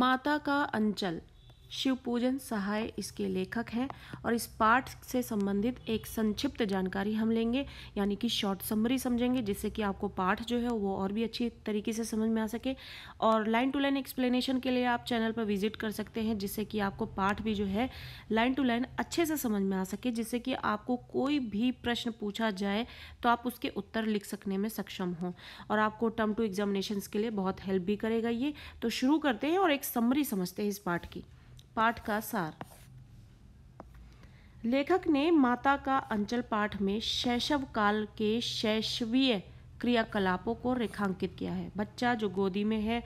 माता का अंचल शिव पूजन सहाय इसके लेखक हैं और इस पाठ से संबंधित एक संक्षिप्त जानकारी हम लेंगे यानी कि शॉर्ट समरी समझेंगे जिससे कि आपको पाठ जो है वो और भी अच्छी तरीके से समझ में आ सके और लाइन टू लाइन एक्सप्लेनेशन के लिए आप चैनल पर विजिट कर सकते हैं जिससे कि आपको पाठ भी जो है लाइन टू लाइन अच्छे से समझ में आ सके जिससे कि आपको कोई भी प्रश्न पूछा जाए तो आप उसके उत्तर लिख सकने में सक्षम हों और आपको टर्म टू एग्जामिनेशन के लिए बहुत हेल्प भी करेगा ये तो शुरू करते हैं और एक समरी समझते हैं इस पाठ की पाठ का सार लेखक ने माता का अंचल पाठ में शैशव काल के शैशवीय क्रियाकलापों को रेखांकित किया है बच्चा जो गोदी में है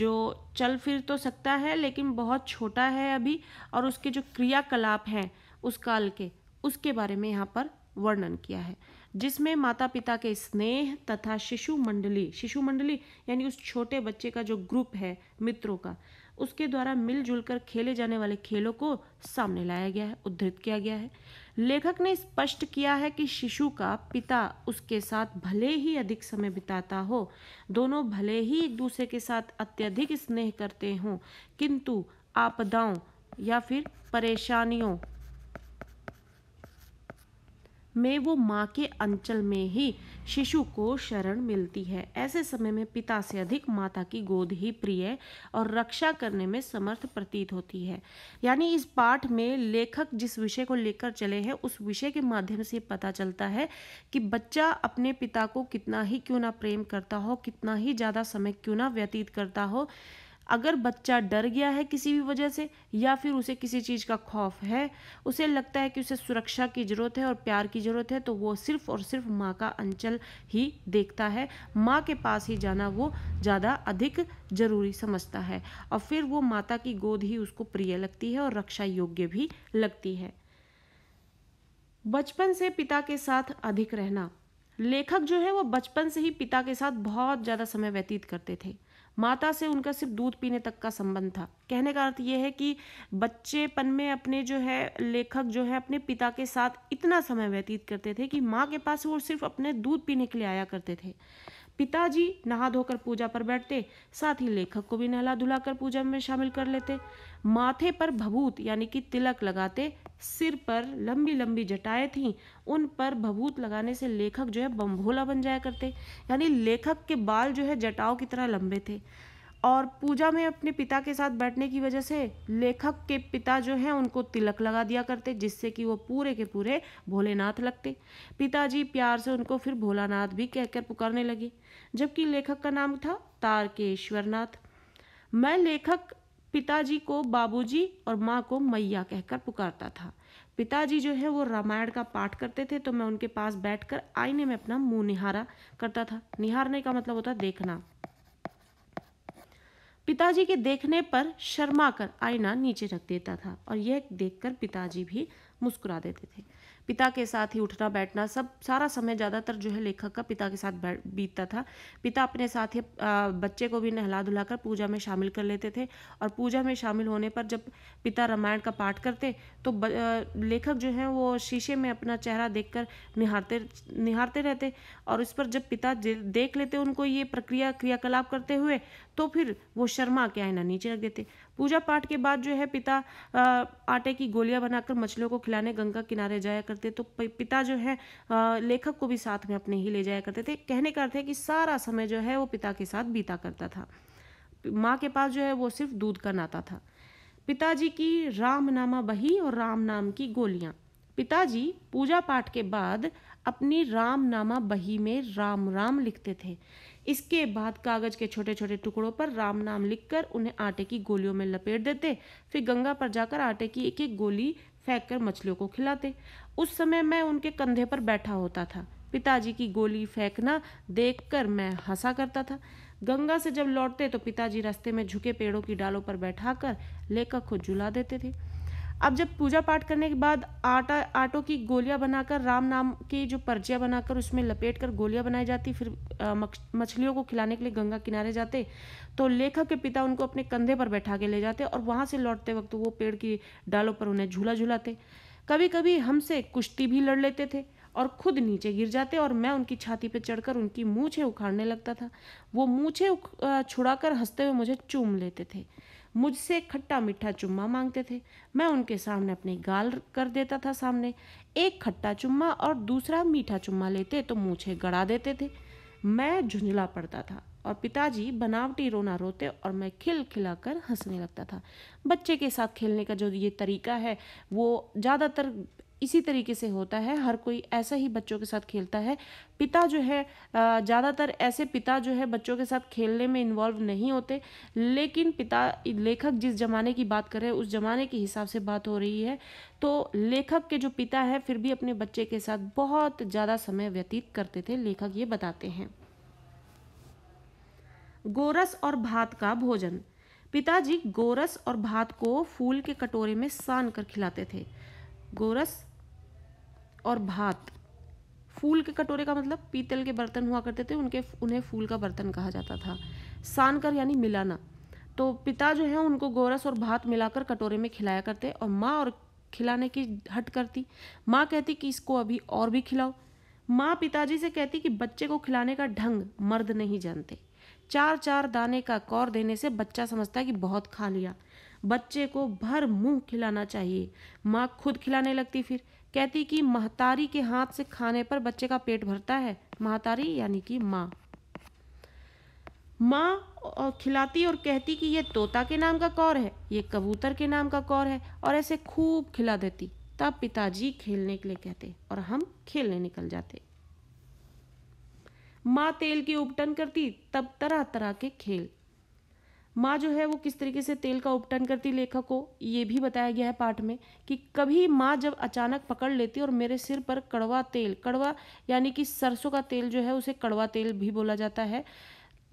जो चल फिर तो सकता है लेकिन बहुत छोटा है अभी और उसके जो क्रियाकलाप हैं उस काल के उसके बारे में यहाँ पर वर्णन किया है जिसमें माता पिता के स्नेह तथा शिशु मंडली शिशु मंडली यानी उस छोटे बच्चे का जो ग्रुप है मित्रों का उसके द्वारा मिलजुल कर खेले जाने वाले खेलों को सामने लाया गया है उद्धृत किया गया है लेखक ने स्पष्ट किया है कि शिशु का पिता उसके साथ भले ही अधिक समय बिताता हो दोनों भले ही एक दूसरे के साथ अत्यधिक स्नेह करते हों किंतु आपदाओं या फिर परेशानियों में वो माँ के अंचल में ही शिशु को शरण मिलती है ऐसे समय में पिता से अधिक माता की गोद ही प्रिय और रक्षा करने में समर्थ प्रतीत होती है यानी इस पाठ में लेखक जिस विषय को लेकर चले हैं उस विषय के माध्यम से पता चलता है कि बच्चा अपने पिता को कितना ही क्यों ना प्रेम करता हो कितना ही ज़्यादा समय क्यों ना व्यतीत करता हो अगर बच्चा डर गया है किसी भी वजह से या फिर उसे किसी चीज़ का खौफ है उसे लगता है कि उसे सुरक्षा की ज़रूरत है और प्यार की ज़रूरत है तो वो सिर्फ और सिर्फ माँ का अंचल ही देखता है माँ के पास ही जाना वो ज़्यादा अधिक ज़रूरी समझता है और फिर वो माता की गोद ही उसको प्रिय लगती है और रक्षा योग्य भी लगती है बचपन से पिता के साथ अधिक रहना लेखक जो है वो बचपन से ही पिता के साथ बहुत ज़्यादा समय व्यतीत करते थे माता से उनका सिर्फ दूध पीने तक का संबंध था कहने का अर्थ ये है कि बच्चेपन में अपने जो है लेखक जो है अपने पिता के साथ इतना समय व्यतीत करते थे कि माँ के पास वो सिर्फ अपने दूध पीने के लिए आया करते थे पिताजी नहा धोकर पूजा पर बैठते साथ ही लेखक को भी नहला धुलाकर पूजा में शामिल कर लेते माथे पर भभूत यानी कि तिलक लगाते सिर पर लंबी लंबी जटाएं थीं उन पर भभूत लगाने से लेखक जो है बम्भोला बन जाया करते यानी लेखक के बाल जो है जटाओं की तरह लंबे थे और पूजा में अपने पिता के साथ बैठने की वजह से लेखक के पिता जो हैं उनको तिलक लगा दिया करते जिससे कि वो पूरे के पूरे भोलेनाथ लगते पिताजी प्यार से उनको फिर भोलानाथ भी कहकर पुकारने लगे जबकि लेखक का नाम था तारकेश्वरनाथ मैं लेखक पिताजी को बाबूजी और माँ को मैया कहकर पुकारता था पिताजी जो है वो रामायण का पाठ करते थे तो मैं उनके पास बैठकर आईने में अपना मुंह निहारा करता था निहारने का मतलब होता देखना पिताजी के देखने पर शर्मा कर आईना नीचे रख देता था और यह देखकर पिताजी भी मुस्कुरा देते थे पिता के साथ ही उठना बैठना सब सारा समय ज़्यादातर जो है लेखक का पिता के साथ बीतता था पिता अपने साथ ही बच्चे को भी नहला धुलाकर पूजा में शामिल कर लेते थे और पूजा में शामिल होने पर जब पिता रामायण का पाठ करते तो लेखक जो है वो शीशे में अपना चेहरा कर निहारते निहारते रहते और इस पर जब पिता देख लेते उनको ये प्रक्रिया क्रियाकलाप करते हुए तो फिर वो शर्मा के आईना नीचे रख देते पूजा पाठ के बाद जो है पिता आटे की गोलियां बनाकर मछलियों को खिलाने गंगा किनारे जाया करते तो पिता जो है लेखक को भी साथ में अपने ही ले जाया करते थे कहने का अर्थ है कि सारा समय जो है वो पिता के साथ बीता करता था माँ के पास जो है वो सिर्फ दूध का नाता था पिताजी की रामनामा बही और राम नाम की गोलियां पिताजी पूजा पाठ के बाद अपनी रामनामा बही में राम राम लिखते थे इसके बाद कागज के छोटे छोटे टुकड़ों पर राम नाम लिखकर उन्हें आटे की गोलियों में लपेट देते फिर गंगा पर जाकर आटे की एक एक गोली फेंक कर मछलियों को खिलाते उस समय मैं उनके कंधे पर बैठा होता था पिताजी की गोली फेंकना देखकर मैं हंसा करता था गंगा से जब लौटते तो पिताजी रास्ते में झुके पेड़ों की डालों पर बैठा कर लेखक को झुला देते थे अब जब पूजा पाठ करने के बाद आटा आटों की गोलियां बनाकर राम नाम की जो पर्चिया बनाकर उसमें लपेट कर गोलियां बनाई जाती फिर मछलियों को खिलाने के लिए गंगा किनारे जाते तो लेखक के पिता उनको अपने कंधे पर बैठा के ले जाते और वहाँ से लौटते वक्त वो पेड़ की डालों पर उन्हें झूला झूलाते कभी कभी हमसे कुश्ती भी लड़ लेते थे और खुद नीचे गिर जाते और मैं उनकी छाती पर चढ़कर उनकी मूछे उखाड़ने लगता था वो मूछे छुड़ाकर हंसते हुए मुझे चूम लेते थे मुझसे खट्टा मीठा चुम्मा मांगते थे मैं उनके सामने अपनी गाल कर देता था सामने एक खट्टा चुम्मा और दूसरा मीठा चुम्मा लेते तो मूछे गड़ा देते थे मैं झुंझला पड़ता था और पिताजी बनावटी रोना रोते और मैं खिल खिलाकर हंसने लगता था बच्चे के साथ खेलने का जो ये तरीका है वो ज़्यादातर इसी तरीके से होता है हर कोई ऐसा ही बच्चों के साथ खेलता है पिता जो है ज़्यादातर ऐसे पिता जो है बच्चों के साथ खेलने में इन्वॉल्व नहीं होते लेकिन पिता लेखक जिस ज़माने की बात कर रहे हैं उस ज़माने के हिसाब से बात हो रही है तो लेखक के जो पिता है फिर भी अपने बच्चे के साथ बहुत ज़्यादा समय व्यतीत करते थे लेखक ये बताते हैं गोरस और भात का भोजन पिताजी गोरस और भात को फूल के कटोरे में सान कर खिलाते थे गोरस और भात फूल के कटोरे का मतलब पीतल के बर्तन हुआ करते थे उनके उन्हें फूल का बर्तन कहा जाता था सान कर यानी मिलाना तो पिता जो है उनको गोरस और भात मिलाकर कटोरे में खिलाया करते और माँ और खिलाने की हट करती माँ कहती कि इसको अभी और भी खिलाओ माँ पिताजी से कहती कि बच्चे को खिलाने का ढंग मर्द नहीं जानते चार चार दाने का कौर देने से बच्चा समझता है कि बहुत खा लिया बच्चे को भर मुंह खिलाना चाहिए माँ खुद खिलाने लगती फिर कहती कि महतारी के हाथ से खाने पर बच्चे का पेट भरता है महतारी यानी कि माँ माँ खिलाती और कहती कि ये तोता के नाम का कौर है ये कबूतर के नाम का कौर है और ऐसे खूब खिला देती तब पिताजी खेलने के लिए कहते और हम खेलने निकल जाते माँ तेल की उपटन करती तब तरह तरह के खेल माँ जो है वो किस तरीके से तेल का उपटन करती लेखक को ये भी बताया गया है पाठ में कि कभी माँ जब अचानक पकड़ लेती और मेरे सिर पर कड़वा तेल कड़वा यानी कि सरसों का तेल जो है उसे कड़वा तेल भी बोला जाता है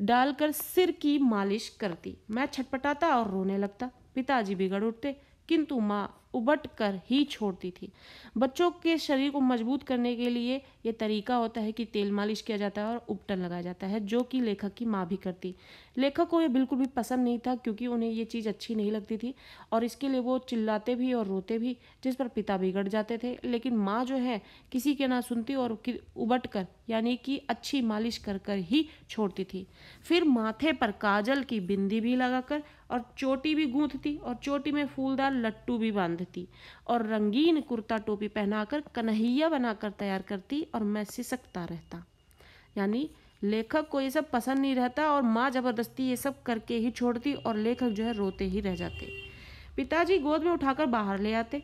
डालकर सिर की मालिश करती मैं छटपटाता और रोने लगता पिताजी बिगड़ उठते किंतु माँ उबट कर ही छोड़ती थी बच्चों के शरीर को मजबूत करने के लिए यह तरीका होता है कि तेल मालिश किया जाता है और उपटन लगाया जाता है जो कि लेखक की माँ भी करती लेखक को यह बिल्कुल भी पसंद नहीं था क्योंकि उन्हें ये चीज़ अच्छी नहीं लगती थी और इसके लिए वो चिल्लाते भी और रोते भी जिस पर पिता बिगड़ जाते थे लेकिन माँ जो है किसी के ना सुनती और उबट कर यानी कि अच्छी मालिश कर कर ही छोड़ती थी फिर माथे पर काजल की बिंदी भी लगाकर और चोटी भी गूंथती और चोटी में फूलदार लट्टू भी बांधती और रंगीन कुर्ता टोपी पहनाकर कन्हैया बनाकर तैयार करती और मैं सिसकता रहता यानी लेखक को ये सब पसंद नहीं रहता और माँ जबरदस्ती ये सब करके ही छोड़ती और लेखक जो है रोते ही रह जाते पिताजी गोद में उठाकर बाहर ले आते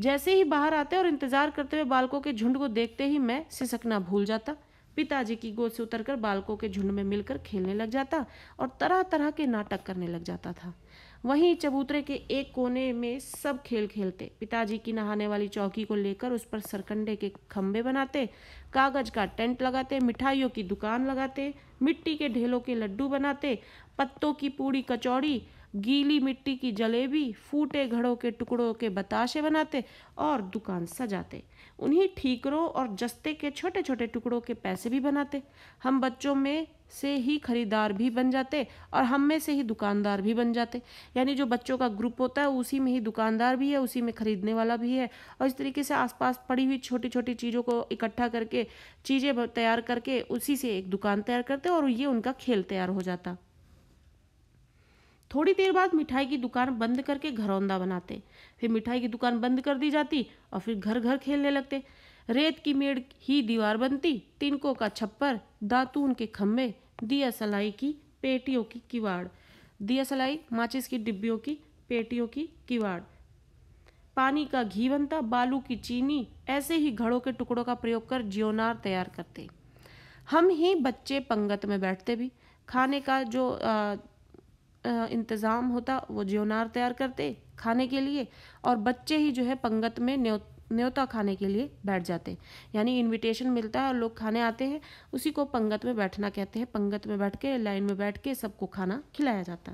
जैसे ही बाहर आते और इंतजार करते हुए बालकों के झुंड को देखते ही मैं सिसकना भूल जाता पिताजी की गोद से उतरकर बालकों के झुंड में मिलकर खेलने लग जाता और तरह तरह के नाटक करने लग जाता था वहीं चबूतरे के एक कोने में सब खेल खेलते पिताजी की नहाने वाली चौकी को लेकर उस पर सरकंडे के खम्भे बनाते कागज का टेंट लगाते मिठाइयों की दुकान लगाते मिट्टी के ढेलों के लड्डू बनाते पत्तों की पूड़ी कचौड़ी गीली मिट्टी की जलेबी फूटे घड़ों के टुकड़ों के बताशे बनाते और दुकान सजाते उन्हीं ठीकरों और जस्ते के छोटे छोटे टुकड़ों के पैसे भी बनाते हम बच्चों में से ही खरीदार भी बन जाते और हम में से ही दुकानदार भी बन जाते यानी जो बच्चों का ग्रुप होता है उसी में ही दुकानदार भी है उसी में खरीदने वाला भी है और इस तरीके से आसपास पड़ी हुई छोटी छोटी चीज़ों को इकट्ठा करके चीज़ें तैयार करके उसी से एक दुकान तैयार करते और ये उनका खेल तैयार हो जाता थोड़ी देर बाद मिठाई की दुकान बंद करके घरौंदा बनाते फिर मिठाई की दुकान बंद कर दी जाती और फिर घर घर खेलने लगते रेत की मेड़ ही दीवार बनती तिनकों का छप्पर दातून के खम्भे दिया सलाई की पेटियों की किवाड़ दिया सलाई माचिस की डिब्बियों की पेटियों की किवाड़ पानी का घी बनता बालू की चीनी ऐसे ही घड़ों के टुकड़ों का प्रयोग कर जियोनार तैयार करते हम ही बच्चे पंगत में बैठते भी खाने का जो इंतज़ाम होता वो ज्योनार तैयार करते खाने के लिए और बच्चे ही जो है पंगत में न्यो न्योता खाने के लिए बैठ जाते यानी इनविटेशन मिलता है और लोग खाने आते हैं उसी को पंगत में बैठना कहते हैं पंगत में बैठ के लाइन में बैठ के सबको खाना खिलाया जाता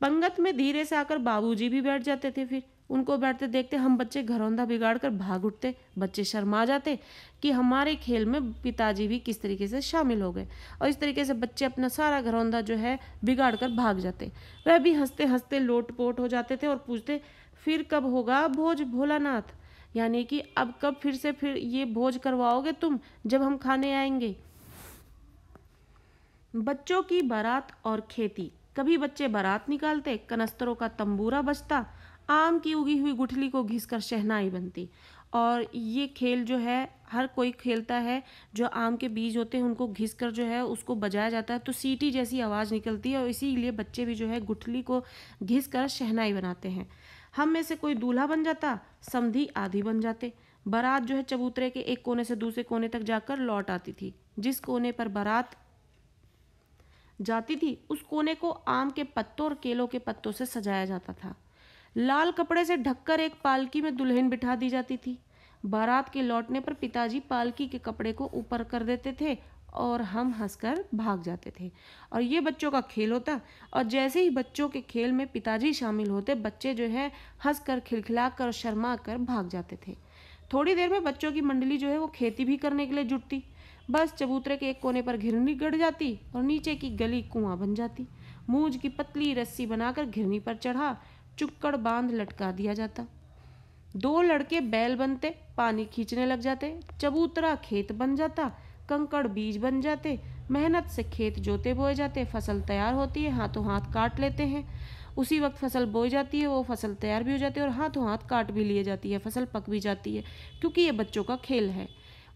पंगत में धीरे से आकर बाबूजी भी बैठ जाते थे फिर उनको बैठते देखते हम बच्चे घरौंदा बिगाड़ कर भाग उठते बच्चे शर्मा जाते कि हमारे खेल में पिताजी भी किस तरीके से शामिल हो गए और इस तरीके से बच्चे अपना सारा घरौंदा जो है बिगाड़ कर भाग जाते वह भी हंसते हंसते लोटपोट हो जाते थे और पूछते फिर कब होगा भोज भोलानाथ यानी कि अब कब फिर से फिर ये भोज करवाओगे तुम जब हम खाने आएंगे बच्चों की बारात और खेती कभी बच्चे बारात निकालते कनस्तरों का तंबूरा बजता आम की उगी हुई गुठली को घिसकर शहनाई बनती और ये खेल जो है हर कोई खेलता है जो आम के बीज होते हैं उनको घिस कर जो है उसको बजाया जाता है तो सीटी जैसी आवाज़ निकलती है और इसीलिए बच्चे भी जो है गुठली को घिस कर शहनाई बनाते हैं हम में से कोई दूल्हा बन जाता समधी आधी बन जाते बारात जो है चबूतरे के एक कोने से दूसरे कोने तक जाकर लौट आती थी जिस कोने पर बारात जाती थी उस कोने को आम के पत्तों और केलों के पत्तों से सजाया जाता था लाल कपड़े से ढककर एक पालकी में दुल्हन बिठा दी जाती थी बारात के लौटने पर पिताजी पालकी के कपड़े को ऊपर कर देते थे और हम हंसकर भाग जाते थे और ये बच्चों का खेल होता और जैसे ही बच्चों के खेल में पिताजी शामिल होते बच्चे जो है हंस कर खिलखिला कर शर्मा कर भाग जाते थे थोड़ी देर में बच्चों की मंडली जो है वो खेती भी करने के लिए जुटती बस चबूतरे के एक कोने पर घिरनी गड़ जाती और नीचे की गली कुआं बन जाती मूझ की पतली रस्सी बनाकर घिरनी पर चढ़ा चुक्कड़ बांध लटका दिया जाता दो लड़के बैल बनते पानी खींचने लग जाते चबूतरा खेत बन जाता कंकड़ बीज बन जाते मेहनत से खेत जोते बोए जाते फसल तैयार होती है हाथों हाथ काट लेते हैं उसी वक्त फसल बोई जाती है वो फसल तैयार भी हो जाती है और हाथों हाथ काट भी लिए जाती है फसल पक भी जाती है क्योंकि ये बच्चों का खेल है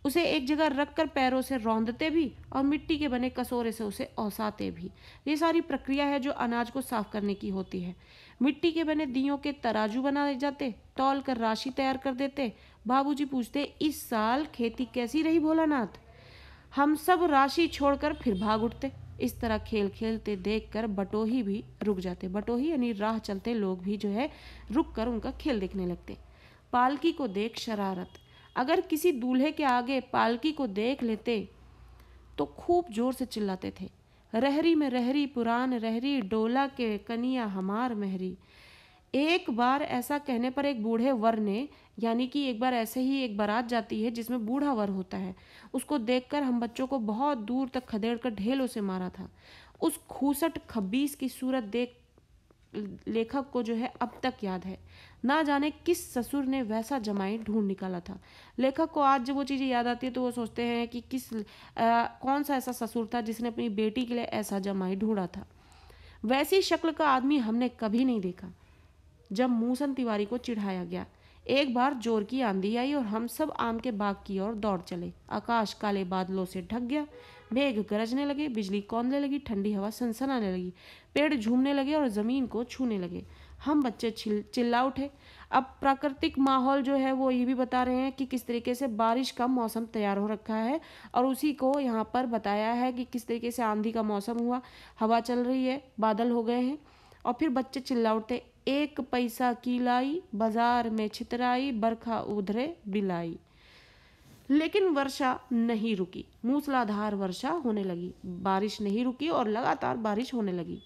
उसे एक जगह रख कर पैरों से रौंदते भी और मिट्टी के बने कसोरे से उसे औसाते भी ये सारी प्रक्रिया है जो अनाज को साफ करने की होती है मिट्टी के बने दियों के तराजू बना जाते तौल कर राशि तैयार कर देते बाबूजी पूछते इस साल खेती कैसी रही भोलानाथ हम सब राशि छोड़कर फिर भाग उठते इस तरह खेल खेलते देखकर बटोही भी रुक जाते बटोही यानी राह चलते लोग भी जो है रुक कर उनका खेल देखने लगते पालकी को देख शरारत अगर किसी दूल्हे के आगे पालकी को देख लेते तो खूब जोर से चिल्लाते थे रहरी में रहरी पुरान रहरी डोला के कनिया हमार महरी एक बार ऐसा कहने पर एक बूढ़े वर ने यानी कि एक बार ऐसे ही एक बारात जाती है जिसमें बूढ़ा वर होता है उसको देखकर हम बच्चों को बहुत दूर तक खदेड़ कर ढेलों से मारा था उस खूसट खब्बीस की सूरत देख लेखक को जो है अब तक याद है ना जाने किस ससुर ने वैसा जमाई ढूंढ निकाला था लेखक को आज जब वो चीज़ें याद आती है तो वो सोचते हैं कि किस आ, कौन सा ऐसा ससुर था जिसने अपनी बेटी के लिए ऐसा जमाई ढूंढा था वैसी शक्ल का आदमी हमने कभी नहीं देखा जब मूसन तिवारी को चिढ़ाया गया एक बार जोर की आंधी आई और हम सब आम के बाग की ओर दौड़ चले आकाश काले बादलों से ढक गया मेघ गरजने लगे बिजली कौंधने लगी ठंडी हवा सनसनाने लगी पेड़ झूमने लगे और ज़मीन को छूने लगे हम बच्चे चिल्ला उठे अब प्राकृतिक माहौल जो है वो ये भी बता रहे हैं कि किस तरीके से बारिश का मौसम तैयार हो रखा है और उसी को यहाँ पर बताया है कि किस तरीके से आंधी का मौसम हुआ हवा चल रही है बादल हो गए हैं और फिर बच्चे चिल्ला उठते एक पैसा की लाई बाजार में छितराई बरखा उधरे बिलाई लेकिन वर्षा नहीं रुकी मूसलाधार वर्षा होने लगी बारिश नहीं रुकी और लगातार बारिश होने लगी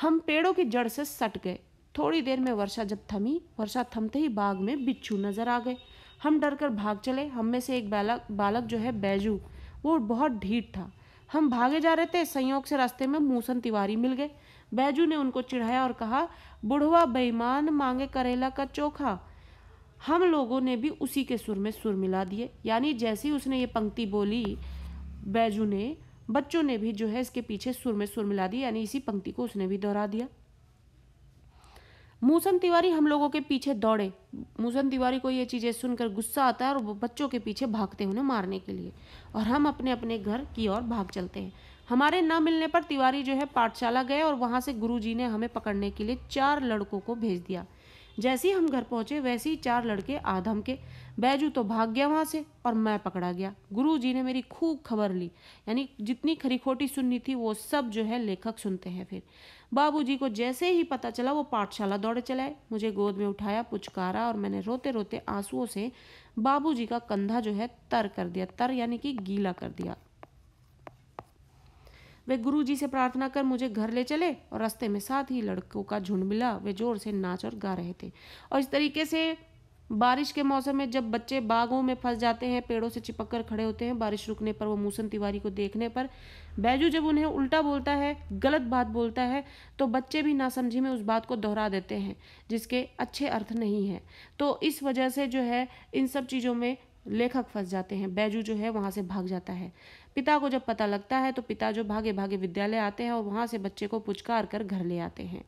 हम पेड़ों की जड़ से सट गए थोड़ी देर में वर्षा जब थमी वर्षा थमते ही बाग में बिच्छू नजर आ गए हम डर कर भाग चले हम में से एक बालक बालक जो है बैजू वो बहुत ढीठ था हम भागे जा रहे थे संयोग से रास्ते में मूसन तिवारी मिल गए बैजू ने उनको चिढ़ाया और कहा बुढ़वा बेईमान मांगे करेला का चोखा हम लोगों ने भी उसी के सुर में सुर मिला दिए यानी जैसे ही उसने ये पंक्ति बोली बैजू ने बच्चों ने भी जो है इसके पीछे सुर में सुर मिला दिया यानी इसी पंक्ति को उसने भी दोहरा दिया मूसन तिवारी हम लोगों के पीछे दौड़े मूसन तिवारी को ये चीज़ें सुनकर गुस्सा आता है और वो बच्चों के पीछे भागते हैं उन्हें मारने के लिए और हम अपने अपने घर की ओर भाग चलते हैं हमारे न मिलने पर तिवारी जो है पाठशाला गए और वहाँ से गुरुजी ने हमें पकड़ने के लिए चार लड़कों को भेज दिया जैसे ही हम घर पहुंचे वैसे ही चार लड़के आधम के बैजू तो भाग गया वहां से और मैं पकड़ा गया गुरु जी ने मेरी खूब खबर ली यानी जितनी खरी खोटी सुननी थी वो सब जो है लेखक सुनते हैं फिर बाबू जी को जैसे ही पता चला वो पाठशाला दौड़े चलाए मुझे गोद में उठाया पुचकारा और मैंने रोते रोते आंसुओं से जी का कंधा जो है तर कर दिया तर यानी कि गीला कर दिया वे गुरुजी से प्रार्थना कर मुझे घर ले चले और रास्ते में साथ ही लड़कों का झुंड मिला वे जोर से नाच और गा रहे थे और इस तरीके से बारिश के मौसम में जब बच्चे बागों में फंस जाते हैं पेड़ों से चिपक कर खड़े होते हैं बारिश रुकने पर वो मूसन तिवारी को देखने पर बैजू जब उन्हें उल्टा बोलता है गलत बात बोलता है तो बच्चे भी नासमझी में उस बात को दोहरा देते हैं जिसके अच्छे अर्थ नहीं हैं तो इस वजह से जो है इन सब चीज़ों में लेखक फंस जाते हैं बैजू जो है वहाँ से भाग जाता है पिता को जब पता लगता है तो पिता जो भागे भागे विद्यालय आते हैं और वहाँ से बच्चे को पुचकार कर घर ले आते हैं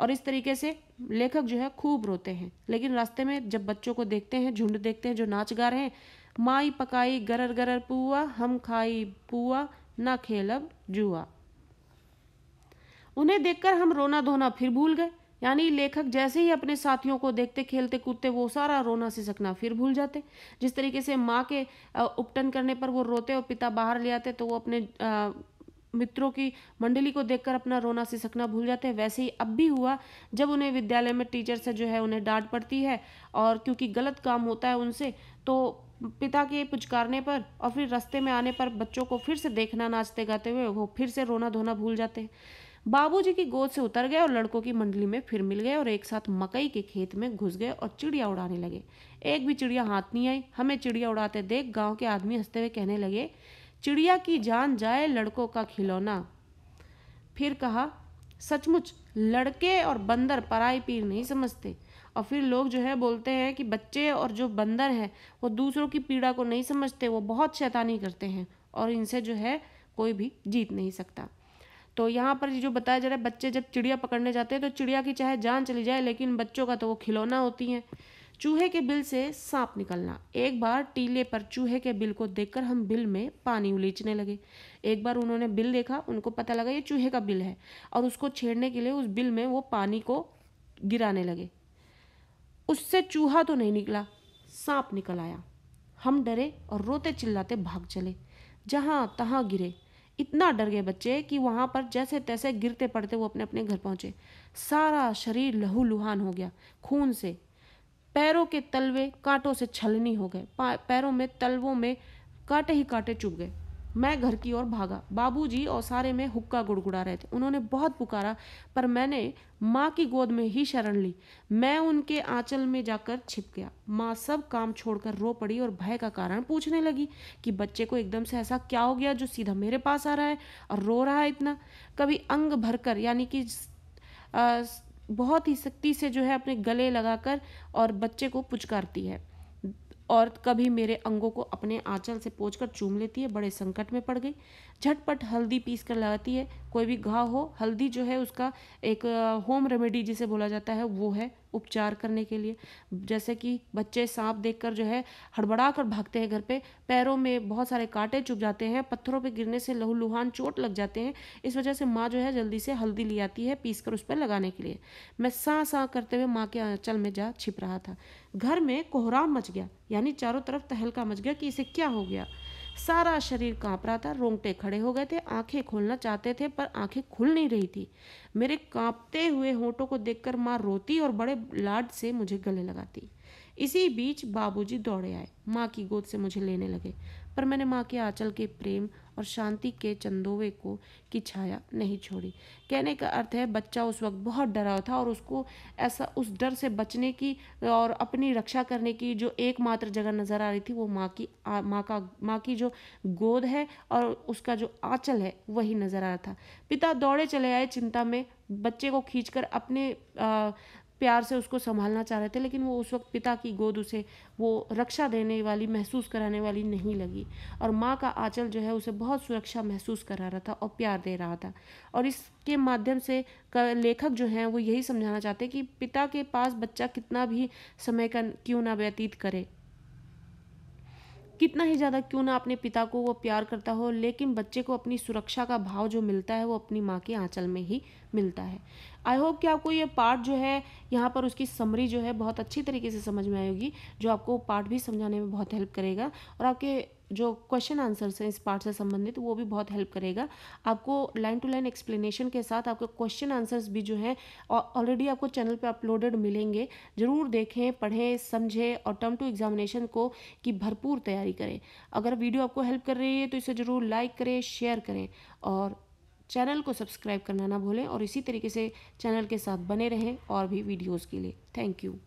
और इस तरीके से लेखक जो है खूब रोते हैं लेकिन रास्ते में जब बच्चों को देखते हैं झुंड देखते हैं जो नाच गा रहे हैं माई पकाई गरर गरर पुआ हम खाई पुआ ना खेलब जुआ उन्हें देखकर हम रोना धोना फिर भूल गए यानी लेखक जैसे ही अपने साथियों को देखते खेलते कूदते वो सारा रोना सिसकना फिर भूल जाते जिस तरीके से माँ के उपटन करने पर वो रोते और पिता बाहर ले आते तो वो अपने आ, मित्रों की मंडली को देखकर अपना रोना सिसकना भूल जाते हैं वैसे ही अब भी हुआ जब उन्हें विद्यालय में टीचर से जो है उन्हें डांट पड़ती है और क्योंकि गलत काम होता है उनसे तो पिता के पुचकारने पर और फिर रास्ते में आने पर बच्चों को फिर से देखना नाचते गाते हुए वो फिर से रोना धोना भूल जाते हैं बाबूजी की गोद से उतर गए और लड़कों की मंडली में फिर मिल गए और एक साथ मकई के खेत में घुस गए और चिड़िया उड़ाने लगे एक भी चिड़िया हाथ नहीं आई हमें चिड़िया उड़ाते देख गांव के आदमी हंसते हुए कहने लगे चिड़िया की जान जाए लड़कों का खिलौना फिर कहा सचमुच लड़के और बंदर पराई पीर नहीं समझते और फिर लोग जो है बोलते हैं कि बच्चे और जो बंदर हैं वो दूसरों की पीड़ा को नहीं समझते वो बहुत शैतानी करते हैं और इनसे जो है कोई भी जीत नहीं सकता तो यहाँ पर जो बताया जा रहा है बच्चे जब चिड़िया पकड़ने जाते हैं तो चिड़िया की चाहे जान चली जाए लेकिन बच्चों का तो वो खिलौना होती है चूहे के बिल से सांप निकलना एक बार टीले पर चूहे के बिल को देखकर हम बिल में पानी उलीचने लगे एक बार उन्होंने बिल देखा उनको पता लगा ये चूहे का बिल है और उसको छेड़ने के लिए उस बिल में वो पानी को गिराने लगे उससे चूहा तो नहीं निकला सांप निकल आया हम डरे और रोते चिल्लाते भाग चले जहाँ तहाँ गिरे इतना डर गए बच्चे कि वहाँ पर जैसे तैसे गिरते पड़ते वो अपने अपने घर पहुँचे सारा शरीर लहू लुहान हो गया खून से पैरों के तलवे कांटों से छलनी हो गए पैरों में तलवों में कांटे ही कांटे चुभ गए मैं घर की ओर भागा बाबूजी सारे में हुक्का गुड़गुड़ा रहे थे उन्होंने बहुत पुकारा पर मैंने माँ की गोद में ही शरण ली मैं उनके आंचल में जाकर छिप गया माँ सब काम छोड़कर रो पड़ी और भय का कारण पूछने लगी कि बच्चे को एकदम से ऐसा क्या हो गया जो सीधा मेरे पास आ रहा है और रो रहा है इतना कभी अंग भरकर यानी कि बहुत ही सख्ती से जो है अपने गले लगाकर और बच्चे को पुचकारती है और कभी मेरे अंगों को अपने आंचल से पोच कर चूम लेती है बड़े संकट में पड़ गई झटपट हल्दी पीस कर लगाती है कोई भी घाव हो हल्दी जो है उसका एक होम रेमेडी जिसे बोला जाता है वो है उपचार करने के लिए जैसे कि बच्चे सांप देखकर जो है हड़बड़ा कर भागते हैं घर पे पैरों में बहुत सारे कांटे चुभ जाते हैं पत्थरों पे गिरने से लहूलुहान चोट लग जाते हैं इस वजह से माँ जो है जल्दी से हल्दी ले आती है पीस कर उस पर लगाने के लिए मैं सा सा करते हुए माँ के आंचल में जा छिप रहा था घर में कोहराम मच गया यानी चारों तरफ तहलका मच गया कि इसे क्या हो गया सारा शरीर कांप रहा था रोंगटे खड़े हो गए थे आंखें खोलना चाहते थे पर आंखें खुल नहीं रही थी मेरे कांपते हुए होठों को देखकर माँ रोती और बड़े लाड से मुझे गले लगाती इसी बीच बाबूजी दौड़े आए माँ की गोद से मुझे लेने लगे पर मैंने माँ के आंचल के प्रेम और शांति के चंदोवे को की छाया नहीं छोड़ी कहने का अर्थ है बच्चा उस वक्त बहुत डरा था और उसको ऐसा उस डर से बचने की और अपनी रक्षा करने की जो एकमात्र जगह नज़र आ रही थी वो माँ की माँ का माँ की जो गोद है और उसका जो आंचल है वही नज़र आ रहा था पिता दौड़े चले आए चिंता में बच्चे को खींचकर अपने आ, प्यार से उसको संभालना चाह रहे थे लेकिन वो उस वक्त पिता की गोद उसे वो रक्षा देने वाली महसूस कराने वाली नहीं लगी और माँ का आंचल जो है उसे बहुत सुरक्षा महसूस करा रहा था और प्यार दे रहा था और इसके माध्यम से लेखक जो हैं वो यही समझाना चाहते कि पिता के पास बच्चा कितना भी समय का क्यों ना व्यतीत करे कितना ही ज़्यादा क्यों ना अपने पिता को वो प्यार करता हो लेकिन बच्चे को अपनी सुरक्षा का भाव जो मिलता है वो अपनी माँ के आंचल में ही मिलता है आई होप कि आपको ये पार्ट जो है यहाँ पर उसकी समरी जो है बहुत अच्छी तरीके से समझ में आएगी जो आपको पार्ट भी समझाने में बहुत हेल्प करेगा और आपके जो क्वेश्चन आंसर्स हैं इस पार्ट से संबंधित वो भी बहुत हेल्प करेगा आपको लाइन टू लाइन एक्सप्लेनेशन के साथ आपके क्वेश्चन आंसर्स भी जो हैं ऑलरेडी आपको चैनल पे अपलोडेड मिलेंगे ज़रूर देखें पढ़ें समझें और टर्म टू एग्जामिनेशन को की भरपूर तैयारी करें अगर वीडियो आपको हेल्प कर रही है तो इसे ज़रूर लाइक करें शेयर करें और चैनल को सब्सक्राइब करना ना भूलें और इसी तरीके से चैनल के साथ बने रहें और भी वीडियोज़ के लिए थैंक यू